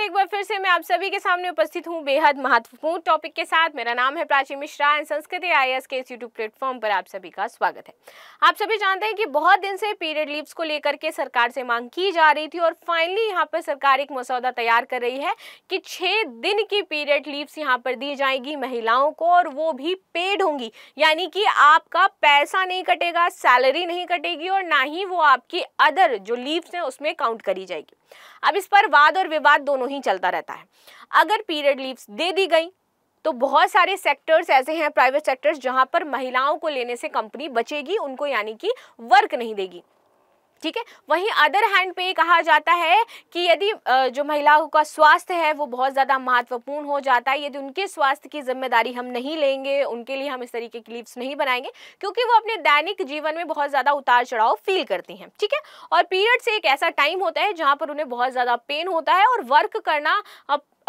नमस्कार एक बार फिर से मैं आप सभी के सामने उपस्थित हूँ बेहद महत्वपूर्ण टॉपिक के साथ मेरा नाम है प्राची मिश्रा एंड संस्कृति आई एस के इस यूट्यूब प्लेटफॉर्म पर आप सभी का स्वागत है आप सभी जानते हैं कि बहुत दिन से पीरियड लीव्स को लेकर के सरकार से मांग की जा रही थी और फाइनली यहाँ पर सरकार एक मसौदा तैयार कर रही है कि छह दिन की पीरियड लीव्स यहाँ पर दी जाएगी महिलाओं को और वो भी पेड होंगी यानी कि आपका पैसा नहीं कटेगा सैलरी नहीं कटेगी और ना ही वो आपकी अदर जो लीव्स हैं उसमें काउंट करी जाएगी अब इस पर वाद और विवाद दोनों ही चलता रहता है अगर पीरियड लीव्स दे दी गई तो बहुत सारे सेक्टर्स ऐसे हैं प्राइवेट सेक्टर्स जहां पर महिलाओं को लेने से कंपनी बचेगी उनको यानी कि वर्क नहीं देगी ठीक है वहीं अदर हैंड पे कहा जाता है कि यदि जो महिलाओं का स्वास्थ्य है वो बहुत ज़्यादा महत्वपूर्ण हो जाता है यदि उनके स्वास्थ्य की जिम्मेदारी हम नहीं लेंगे उनके लिए हम इस तरीके की लिप्स नहीं बनाएंगे क्योंकि वो अपने दैनिक जीवन में बहुत ज़्यादा उतार चढ़ाव फील करती हैं ठीक है और पीरियड्स एक ऐसा टाइम होता है जहाँ पर उन्हें बहुत ज़्यादा पेन होता है और वर्क करना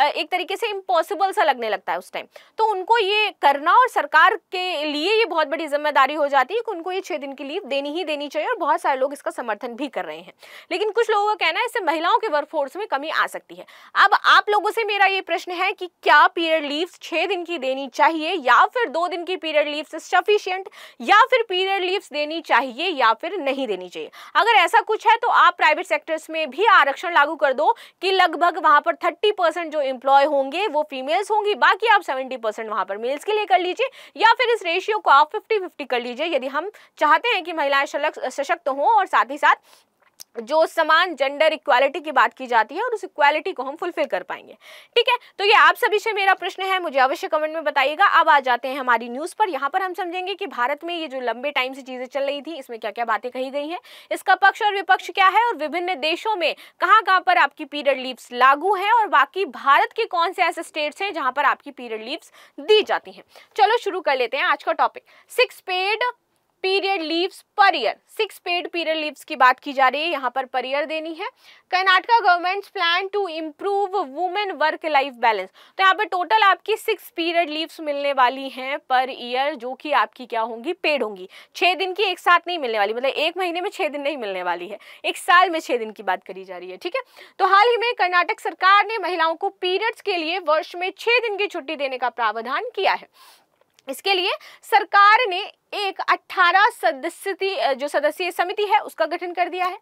एक तरीके से इम्पॉसिबल सा लगने लगता है उस टाइम तो उनको ये करना और सरकार के लिए ये बहुत बड़ी जिम्मेदारी हो जाती है कि उनको ये छः दिन की लीव देनी ही देनी चाहिए और बहुत सारे लोग इसका समर्थन भी कर रहे हैं लेकिन कुछ लोगों का कहना है इससे महिलाओं के वर्कफोर्स में कमी आ सकती है अब आप लोगों से मेरा ये प्रश्न है कि क्या पीरियड लीव छः दिन की देनी चाहिए या फिर दो दिन की पीरियड लीव सफिशियंट या फिर पीरियड लीव देनी चाहिए या फिर नहीं देनी चाहिए अगर ऐसा कुछ है तो आप प्राइवेट सेक्टर्स में भी आरक्षण लागू कर दो कि लगभग वहां पर थर्टी जो इंप्लॉय होंगे वो फीमेल्स होंगी बाकी आप सेवेंटी परसेंट वहां पर मेल्स के लिए कर लीजिए या फिर इस रेशियो को आप फिफ्टी फिफ्टी कर लीजिए यदि हम चाहते हैं कि महिलाएं सशक्त हों और साथ ही साथ जो समान जेंडर इक्वालिटी की बात की जाती है और उस इक्वालिटी को हम फुलफिल कर पाएंगे ठीक है तो ये आप सभी से मेरा प्रश्न है मुझे अवश्य कमेंट में बताइएगा अब आ जाते हैं हमारी न्यूज़ पर यहाँ पर हम समझेंगे कि भारत में ये जो लंबे टाइम से चीज़ें चल रही थी इसमें क्या क्या बातें कही गई हैं इसका पक्ष और विपक्ष क्या है और विभिन्न देशों में कहाँ कहाँ पर आपकी पीरियड लीव्स लागू है और बाकी भारत के कौन से ऐसे स्टेट्स हैं जहाँ पर आपकी पीरियड लीव्स दी जाती हैं चलो शुरू कर लेते हैं आज का topic six paid period leaves per year six paid period leaves की बात की जा रही है यहाँ पर पर ईयर देनी है Karnataka governments plan to improve women work life balance तो यहाँ पर टोटल आपकी सिक्स पीरियड लीव्स मिलने वाली हैं पर ईयर जो कि आपकी क्या होंगी पेड होंगी छः दिन की एक साथ नहीं मिलने वाली मतलब एक महीने में छः दिन नहीं मिलने वाली है एक साल में छः दिन की बात करी जा रही है ठीक है तो हाल ही में कर्नाटक सरकार ने महिलाओं को पीरियड्स के लिए वर्ष में छः दिन की छुट्टी देने का प्रावधान किया है इसके लिए सरकार ने एक 18 सदस्य जो सदस्यीय समिति है उसका गठन कर दिया है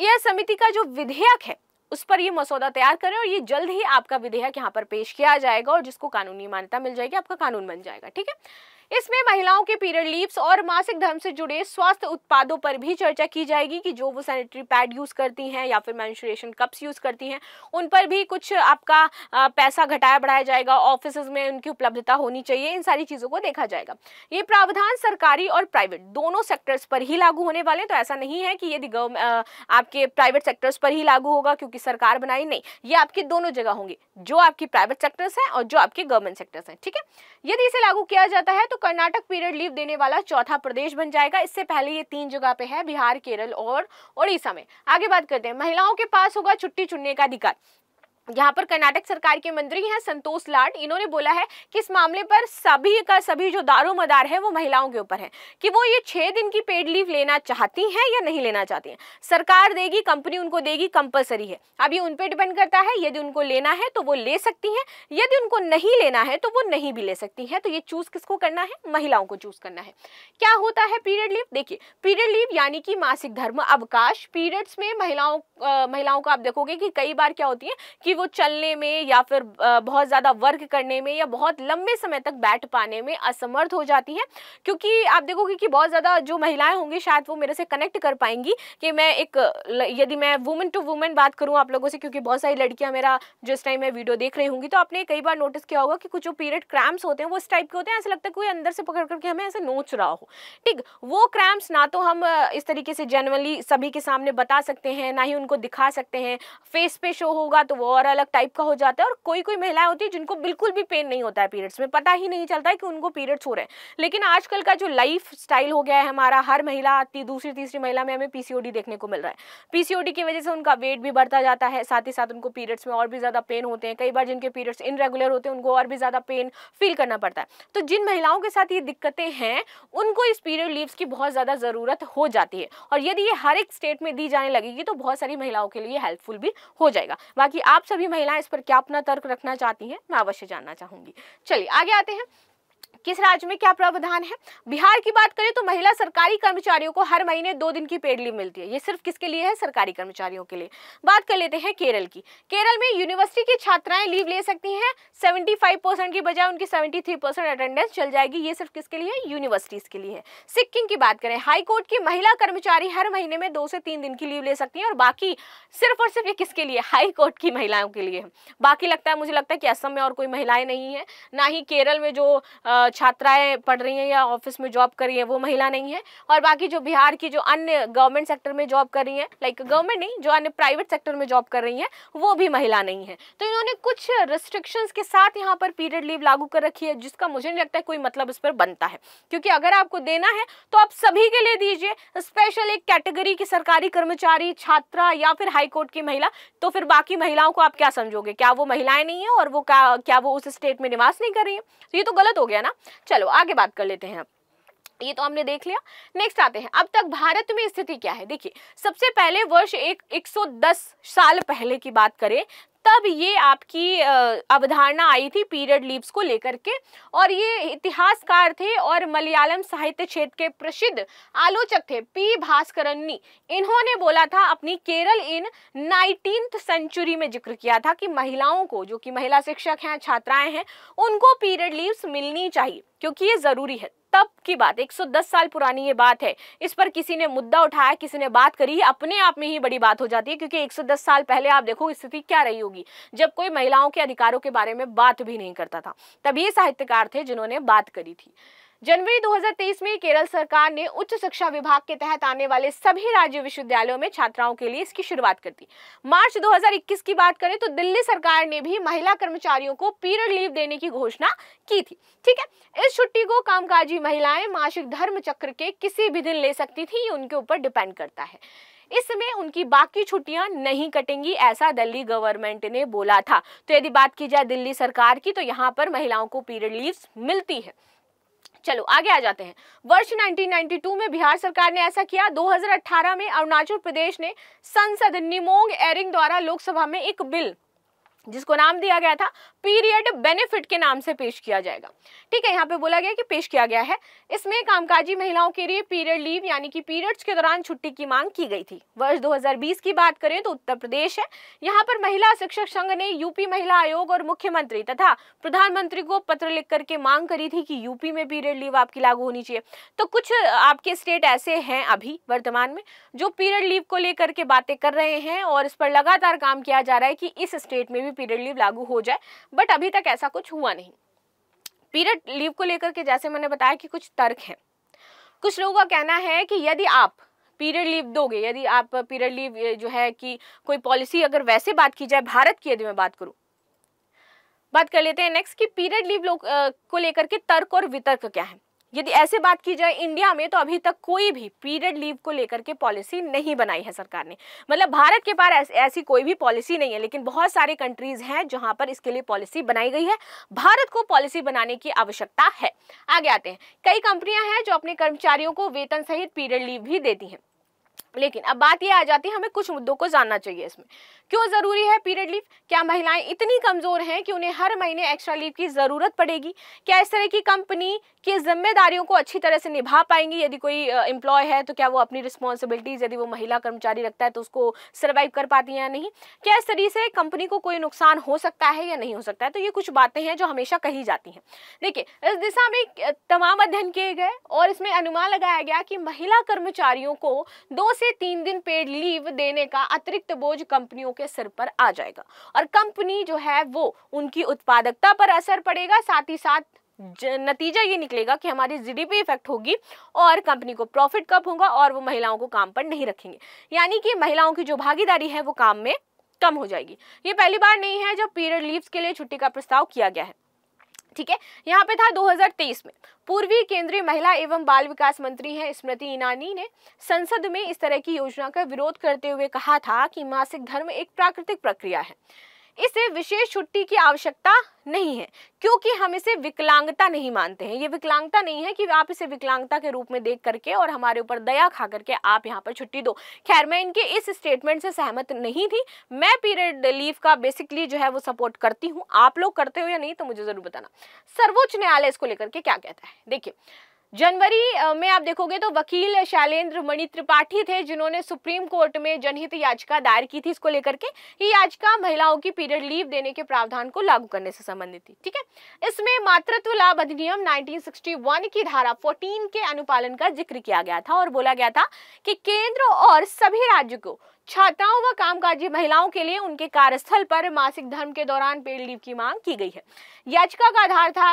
यह समिति का जो विधेयक है उस पर ये मसौदा तैयार करें और ये जल्द ही आपका विधेयक यहाँ पर पेश किया जाएगा और जिसको कानूनी मान्यता मिल जाएगी आपका कानून बन जाएगा ठीक है इसमें महिलाओं के पीरियड लीव्स और मासिक धर्म से जुड़े स्वास्थ्य उत्पादों पर भी चर्चा की जाएगी कि जो वो सैनिटरी पैड यूज़ करती हैं या फिर मैंशुरेशन कप्स यूज़ करती हैं उन पर भी कुछ आपका पैसा घटाया बढ़ाया जाएगा ऑफिस में उनकी उपलब्धता होनी चाहिए इन सारी चीज़ों को देखा जाएगा ये प्रावधान सरकारी और प्राइवेट दोनों सेक्टर्स पर ही लागू होने वाले तो ऐसा नहीं है कि यदि आपके प्राइवेट सेक्टर्स पर ही लागू होगा क्योंकि सरकार बनाई नहीं ये आपकी दोनों जगह होंगी जो आपकी प्राइवेट सेक्टर्स हैं और जो आपके गवर्नमेंट सेक्टर्स हैं ठीक है यदि इसे लागू किया जाता है तो कर्नाटक पीरियड लीव देने वाला चौथा प्रदेश बन जाएगा इससे पहले ये तीन जगह पे है बिहार केरल और उड़ीसा में आगे बात करते हैं महिलाओं के पास होगा छुट्टी चुनने का अधिकार यहाँ पर कर्नाटक सरकार के मंत्री हैं संतोष लाड इन्होंने बोला है कि इस मामले पर सभी का सभी जो मदार है वो महिलाओं के ऊपर है कि वो ये छह दिन की पेड लीव लेना चाहती हैं या नहीं लेना चाहती हैं सरकार देगी कंपनी उनको देगी कंपलसरी है अब ये उन पर डिपेंड करता है यदि उनको लेना है तो वो ले सकती है यदि उनको नहीं लेना है तो वो नहीं भी ले सकती है तो ये चूज़ किसको करना है महिलाओं को चूज़ करना है क्या होता है पीरियड लीव देखिए पीरियड लीव यानी कि मासिक धर्म अवकाश पीरियड्स में महिलाओं महिलाओं को आप देखोगे कि कई बार क्या होती है कि कि वो चलने में या फिर बहुत ज़्यादा वर्क करने में या बहुत लंबे समय तक बैठ पाने में असमर्थ हो जाती है क्योंकि आप देखोगे कि बहुत ज़्यादा जो महिलाएं होंगी शायद वो मेरे से कनेक्ट कर पाएंगी कि मैं एक यदि मैं वुमेन टू वुमेन बात करूँ आप लोगों से क्योंकि बहुत सारी लड़कियाँ मेरा जिस टाइम मैं वीडियो देख रही होंगी तो आपने कई बार नोटिस किया होगा कि कुछ जो पीरियड क्रैम्प्स होते हैं वो इस टाइप के होते हैं ऐसा लगता है कोई अंदर से पकड़ करके हमें ऐसे नोच रहा हो ठीक वो क्रैम्प्स ना तो हम इस तरीके से जनरली सभी के सामने बता सकते हैं ना ही उनको दिखा सकते हैं फेस पे शो होगा तो वो और अलग टाइप का हो जाता है और कोई कोई महिलाएं होती है जिनको बिल्कुल भी पेन नहीं होता है पीरियड्स में पता ही नहीं चलता है कि उनको पीरियड्स हो रहे हैं लेकिन आजकल का जो लाइफ स्टाइल हो गया है हमारा हर महिला आती दूसरी तीसरी महिला में हमें पीसीओडी देखने को मिल रहा है पीसीओडी की वजह से उनका वेट भी बढ़ता जाता है साथ ही साथ उनको पीरियड्स में और भी ज़्यादा पेन होते हैं कई बार जिनके पीरियड्स इनरेगुलर होते हैं उनको और भी ज़्यादा पेन फील करना पड़ता है तो जिन महिलाओं के साथ ये दिक्कतें हैं उनको इस पीरियड लीव्स की बहुत ज़्यादा ज़रूरत हो जाती है और यदि ये हर एक स्टेट में दी जाने लगेगी तो बहुत सारी महिलाओं के लिए हेल्पफुल भी हो जाएगा बाकी आप सभी महिलाएं इस पर क्या अपना तर्क रखना चाहती हैं मैं अवश्य जानना चाहूंगी चलिए आगे आते हैं किस राज्य में क्या प्रावधान है बिहार की बात करें तो महिला सरकारी कर्मचारियों को हर महीने दो दिन की पेड लीव मिलती है ये सिर्फ किसके लिए है सरकारी कर्मचारियों के लिए बात कर लेते हैं केरल की केरल में यूनिवर्सिटी की छात्राएं लीव ले सकती हैं 75 परसेंट की बजाय उनकी 73 परसेंट अटेंडेंस चल जाएगी ये सिर्फ किसके लिए यूनिवर्सिटीज के लिए है सिक्किम की बात करें हाईकोर्ट की महिला कर्मचारी हर महीने में दो से तीन दिन की लीव ले सकती है और बाकी सिर्फ और सिर्फ ये किसके लिए हाईकोर्ट की महिलाओं के लिए बाकी लगता है मुझे लगता है कि असम में और कोई महिलाएं नहीं है ना ही केरल में जो छात्राएं पढ़ रही हैं या ऑफिस में जॉब कर रही हैं वो महिला नहीं है और बाकी जो बिहार की जो अन्य गवर्नमेंट सेक्टर में जॉब कर रही हैं लाइक गवर्नमेंट नहीं जो अन्य प्राइवेट सेक्टर में जॉब कर रही हैं वो भी महिला नहीं है तो इन्होंने कुछ रिस्ट्रिक्शंस के साथ यहाँ पर पीरियड लीव लागू कर रखी है जिसका मुझे नहीं लगता कोई मतलब इस पर बनता है क्योंकि अगर आपको देना है तो आप सभी के लिए दीजिए स्पेशल एक कैटेगरी की सरकारी कर्मचारी छात्रा या फिर हाईकोर्ट की महिला तो फिर बाकी महिलाओं को आप क्या समझोगे क्या वो महिलाएं नहीं है और वो क्या क्या वो उस स्टेट में निवास नहीं कर रही है तो ये तो गलत हो गया है ना चलो आगे बात कर लेते हैं ये तो हमने देख लिया नेक्स्ट आते हैं अब तक भारत में स्थिति क्या है देखिए सबसे पहले वर्ष एक 110 साल पहले की बात करें तब ये आपकी अवधारणा आई थी पीरियड लीव्स को लेकर के और ये इतिहासकार थे और मलयालम साहित्य क्षेत्र के प्रसिद्ध आलोचक थे पी भास्करन्नी इन्होंने बोला था अपनी केरल इन नाइनटीन सेंचुरी में जिक्र किया था कि महिलाओं को जो कि महिला शिक्षक हैं छात्राएं हैं उनको पीरियड लीव्स मिलनी चाहिए क्योंकि ये ज़रूरी है तब की बात 110 साल पुरानी ये बात है इस पर किसी ने मुद्दा उठाया किसी ने बात करी अपने आप में ही बड़ी बात हो जाती है क्योंकि 110 साल पहले आप देखो स्थिति क्या रही होगी जब कोई महिलाओं के अधिकारों के बारे में बात भी नहीं करता था तब ये साहित्यकार थे जिन्होंने बात करी थी जनवरी 2023 में केरल सरकार ने उच्च शिक्षा विभाग के तहत आने वाले सभी राज्य विश्वविद्यालयों में छात्राओं के लिए इसकी शुरुआत कर दी मार्च 2021 की बात करें तो दिल्ली सरकार ने भी महिला कर्मचारियों को पीरियड लीव देने की घोषणा की थी ठीक है इस छुट्टी को कामकाजी महिलाएं मासिक धर्म चक्र के किसी भी दिन ले सकती थी ये उनके ऊपर डिपेंड करता है इसमें उनकी बाकी छुट्टियां नहीं कटेंगी ऐसा दिल्ली गवर्नमेंट ने बोला था तो यदि बात की जाए दिल्ली सरकार की तो यहाँ पर महिलाओं को पीरियड लीव मिलती है चलो आगे आ जाते हैं वर्ष 1992 में बिहार सरकार ने ऐसा किया 2018 में अरुणाचल प्रदेश ने संसद निमोंग एरिंग द्वारा लोकसभा में एक बिल जिसको नाम दिया गया था पीरियड बेनिफिट के नाम से पेश किया जाएगा ठीक है यहाँ पे बोला गया कि पेश किया गया है इसमें कामकाजी महिलाओं के लिए पीरियड लीव यानी कि पीरियड्स के दौरान छुट्टी की मांग की गई थी वर्ष 2020 की बात करें तो उत्तर प्रदेश है यहाँ पर महिला शिक्षक संघ ने यूपी महिला आयोग और मुख्यमंत्री तथा प्रधानमंत्री को पत्र लिख करके मांग करी थी कि यूपी में पीरियड लीव आपकी लागू होनी चाहिए तो कुछ आपके स्टेट ऐसे हैं अभी वर्तमान में जो पीरियड लीव को लेकर के बातें कर रहे हैं और इस पर लगातार काम किया जा रहा है कि इस स्टेट में भी पीरियड लीव लागू हो जाए बट अभी तक ऐसा कुछ हुआ नहीं पीरियड लीव को लेकर के जैसे मैंने बताया कि कुछ तर्क हैं कुछ लोगों का कहना है कि यदि आप पीरियड लीव दोगे यदि आप पीरियड लीव जो है कि कोई पॉलिसी अगर वैसे बात की जाए भारत की यदि मैं बात करूं बात कर लेते हैं नेक्स्ट कि पीरियड लीव लोग को लेकर के तर्क और वितर्क क्या है यदि ऐसे बात की जाए इंडिया में तो अभी तक कोई भी पीरियड लीव को लेकर के पॉलिसी नहीं बनाई है सरकार ने मतलब भारत के पास ऐसी कोई भी पॉलिसी नहीं है लेकिन बहुत सारे कंट्रीज हैं जहां पर इसके लिए पॉलिसी बनाई गई है भारत को पॉलिसी बनाने की आवश्यकता है आगे आते हैं कई कंपनियां हैं जो अपने कर्मचारियों को वेतन सहित पीरियड लीव भी देती हैं लेकिन अब बात ये आ जाती है हमें कुछ मुद्दों को जानना चाहिए इसमें क्यों ज़रूरी है पीरियड लीव क्या महिलाएं इतनी कमज़ोर हैं कि उन्हें हर महीने एक्स्ट्रा लीव की ज़रूरत पड़ेगी क्या इस तरह की कंपनी की जिम्मेदारियों को अच्छी तरह से निभा पाएंगी यदि कोई एम्प्लॉय है तो क्या वो अपनी रिस्पॉन्सिबिलिटीज़ यदि वो महिला कर्मचारी रखता है तो उसको सर्वाइव कर पाती है या नहीं क्या इस तरीके से कंपनी को कोई नुकसान हो सकता है या नहीं हो सकता है तो ये कुछ बातें हैं जो हमेशा कही जाती हैं देखिए इस दिशा में तमाम अध्ययन किए गए और इसमें अनुमान लगाया गया कि महिला कर्मचारियों को दो से तीन दिन पेड लीव देने का अतिरिक्त बोझ कंपनियों के सिर पर आ जाएगा और कंपनी जो है वो उनकी उत्पादकता पर असर पड़ेगा साथ ही साथ नतीजा ये निकलेगा कि हमारी जीडीपी इफेक्ट होगी और कंपनी को प्रॉफिट कब होगा और वो महिलाओं को काम पर नहीं रखेंगे यानी कि महिलाओं की जो भागीदारी है वो काम में कम हो जाएगी ये पहली बार नहीं है जब पीरियड लीव्स के लिए छुट्टी का प्रस्ताव किया गया है ठीक है यहाँ पे था 2023 में पूर्वी केंद्रीय महिला एवं बाल विकास मंत्री हैं स्मृति ईरानी ने संसद में इस तरह की योजना का विरोध करते हुए कहा था कि मासिक धर्म एक प्राकृतिक प्रक्रिया है इसे विशेष छुट्टी की आवश्यकता नहीं है क्योंकि हम इसे विकलांगता नहीं मानते हैं ये विकलांगता नहीं है कि आप इसे विकलांगता के रूप में देख करके और हमारे ऊपर दया खा करके आप यहाँ पर छुट्टी दो खैर मैं इनके इस स्टेटमेंट से सहमत नहीं थी मैं पीरियड लीव का बेसिकली जो है वो सपोर्ट करती हूँ आप लोग करते हो या नहीं तो मुझे ज़रूर बताना सर्वोच्च न्यायालय इसको लेकर के क्या कहता है देखिए जनवरी में आप देखोगे तो वकील शैलेंद्र मणि त्रिपाठी थे जिन्होंने सुप्रीम कोर्ट में जनहित याचिका दायर की थी इसको लेकर के ये याचिका महिलाओं की पीरियड लीव देने के प्रावधान को लागू करने से संबंधित थी ठीक है इसमें मातृत्व लाभ अधिनियम 1961 की धारा 14 के अनुपालन का जिक्र किया गया था और बोला गया था कि केंद्र और सभी राज्य को छात्राओं व कामकाजी महिलाओं के लिए उनके कार्यस्थल पर मासिक धर्म के दौरान पेड लीव की मांग की गई है याचिका का आधार था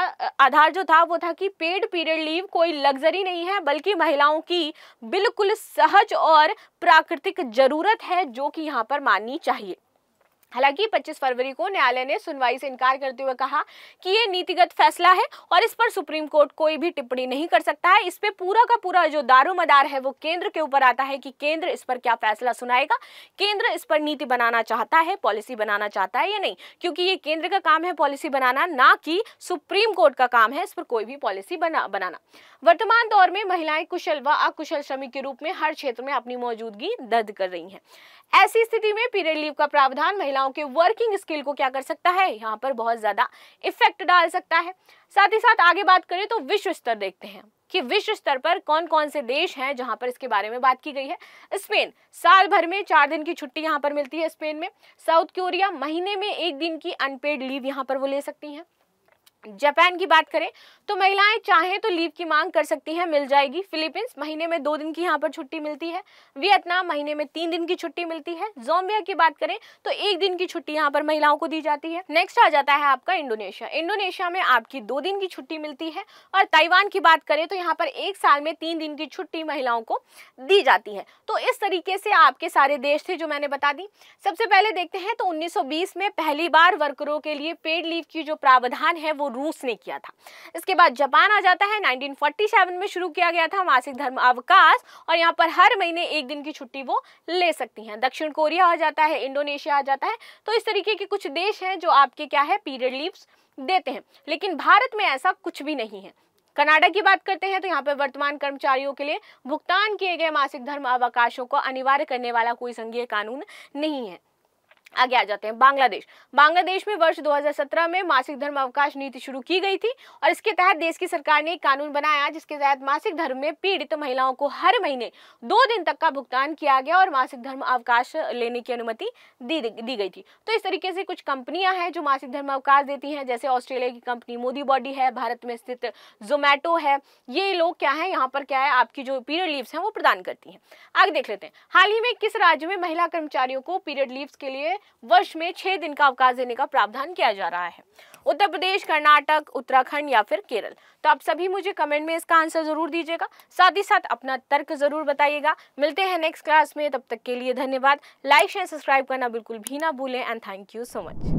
आधार जो था वो था कि पेड पीरियड लीव कोई लग्जरी नहीं है बल्कि महिलाओं की बिल्कुल सहज और प्राकृतिक जरूरत है जो कि यहाँ पर माननी चाहिए हालांकि 25 फरवरी को न्यायालय ने सुनवाई से इनकार करते हुए कहा कि ये नीतिगत फैसला है और इस पर सुप्रीम कोर्ट कोई भी टिप्पणी नहीं कर सकता है इस पर पूरा का पूरा जो दारो मदार है वो केंद्र के ऊपर आता है कि केंद्र इस पर क्या फैसला सुनाएगा केंद्र इस पर नीति बनाना चाहता है पॉलिसी बनाना चाहता है या नहीं क्योंकि ये केंद्र का काम है पॉलिसी बनाना ना कि सुप्रीम कोर्ट का काम है इस पर कोई भी पॉलिसी बना बनाना वर्तमान दौर में महिलाएं कुशल व अकुशल श्रमिक के रूप में हर क्षेत्र में अपनी मौजूदगी दर्ज कर रही हैं ऐसी स्थिति में पीरियड लीव का प्रावधान महिलाओं के वर्किंग स्किल को क्या कर सकता है यहाँ पर बहुत ज़्यादा इफेक्ट डाल सकता है साथ ही साथ आगे बात करें तो विश्व स्तर देखते हैं कि विश्व स्तर पर कौन कौन से देश हैं जहां पर इसके बारे में बात की गई है स्पेन साल भर में चार दिन की छुट्टी यहां पर मिलती है स्पेन में साउथ कोरिया महीने में एक दिन की अनपेड लीव यहां पर वो ले सकती हैं जापान की बात करें तो महिलाएं चाहें तो लीव की मांग कर सकती हैं मिल जाएगी फिलीपींस महीने में दो दिन की यहाँ पर छुट्टी मिलती है वियतनाम महीने में तीन दिन की छुट्टी मिलती है जोम्बिया की बात करें तो एक दिन की छुट्टी यहाँ पर महिलाओं को दी जाती है नेक्स्ट आ जाता है आपका इंडोनेशिया इंडोनेशिया में आपकी दो दिन की छुट्टी मिलती है और ताइवान की बात करें तो यहाँ पर एक साल में तीन दिन की छुट्टी महिलाओं को दी जाती है तो इस तरीके से आपके सारे देश थे जो मैंने बता दी सबसे पहले देखते हैं तो उन्नीस में पहली बार वर्करों के लिए पेड लीव की जो प्रावधान है वो रूस ने किया था इसके बाद जापान आ जाता है 1947 में शुरू किया गया था मासिक धर्म अवकाश और यहाँ पर हर महीने एक दिन की छुट्टी वो ले सकती हैं दक्षिण कोरिया आ जाता है इंडोनेशिया आ जाता है तो इस तरीके के कुछ देश हैं जो आपके क्या है पीरियड लीव्स देते हैं लेकिन भारत में ऐसा कुछ भी नहीं है कनाडा की बात करते हैं तो यहाँ पर वर्तमान कर्मचारियों के लिए भुगतान किए गए मासिक धर्म अवकाशों को अनिवार्य करने वाला कोई संघीय कानून नहीं है आगे आ जाते हैं बांग्लादेश बांग्लादेश में वर्ष 2017 में मासिक धर्म अवकाश नीति शुरू की गई थी और इसके तहत देश की सरकार ने एक कानून बनाया जिसके तहत मासिक धर्म में पीड़ित महिलाओं को हर महीने दो दिन तक का भुगतान किया गया और मासिक धर्म अवकाश लेने की अनुमति दी दी गई थी तो इस तरीके से कुछ कंपनियां हैं जो मासिक धर्म अवकाश देती हैं जैसे ऑस्ट्रेलिया की कंपनी मोदी बॉडी है भारत में स्थित जोमेटो है ये लोग क्या है यहाँ पर क्या है आपकी जो पीरियड लीव्स हैं वो प्रदान करती हैं आगे देख लेते हैं हाल ही में किस राज्य में महिला कर्मचारियों को पीरियड लीव्स के लिए वर्ष में छह दिन का अवकाश देने का प्रावधान किया जा रहा है उत्तर प्रदेश कर्नाटक उत्तराखंड या फिर केरल तो आप सभी मुझे कमेंट में इसका आंसर जरूर दीजिएगा साथ ही साथ अपना तर्क जरूर बताइएगा मिलते हैं नेक्स्ट क्लास में तब तक के लिए धन्यवाद लाइक शेयर सब्सक्राइब करना बिल्कुल भी ना भूलें and thank you so much